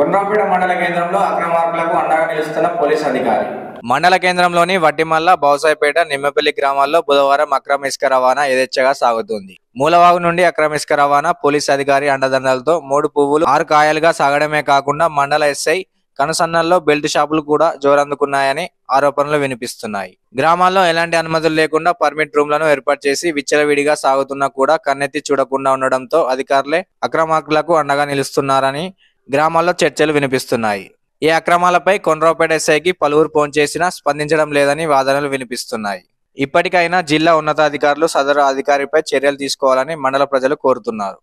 కొండ్రాపేట మండల కేంద్రంలో అక్రమార్కులకు అండగా నిలుస్తున్న పోలీస్ అధికారి మండల కేంద్రంలోని వడ్డిమల్ల బౌసాయిపేట నిమ్మపల్లి గ్రామాల్లో బుధవారం అక్రమ ఇసుక రవాణా యథేచ్ఛగా సాగుతుంది మూలవాగు నుండి అక్రమ ఇసుక రవాణా పోలీస్ అధికారి అండదండలతో మూడు పువ్వులు ఆరు కాయలుగా సాగడమే కాకుండా మండల ఎస్ఐ కనుసన్నల్లో బెల్ట్ షాపులు కూడా జోరందుకున్నాయని ఆరోపణలు వినిపిస్తున్నాయి గ్రామాల్లో ఎలాంటి అనుమతులు లేకుండా పర్మిట్ రూమ్లను ఏర్పాటు చేసి విచ్చలవిడిగా సాగుతున్నా కూడా కన్నెత్తి చూడకుండా ఉండడంతో అధికారులే అక్రమార్కులకు అండగా నిలుస్తున్నారని గ్రామాల్లో చర్చలు వినిపిస్తున్నాయి ఈ అక్రమాలపై కొండ్రాపేట ఎస్ఐకి పలువురు ఫోన్ చేసినా స్పందించడం లేదని వాదనలు వినిపిస్తున్నాయి ఇప్పటికైనా జిల్లా ఉన్నతాధికారులు సదరు అధికారిపై చర్యలు తీసుకోవాలని మండల ప్రజలు కోరుతున్నారు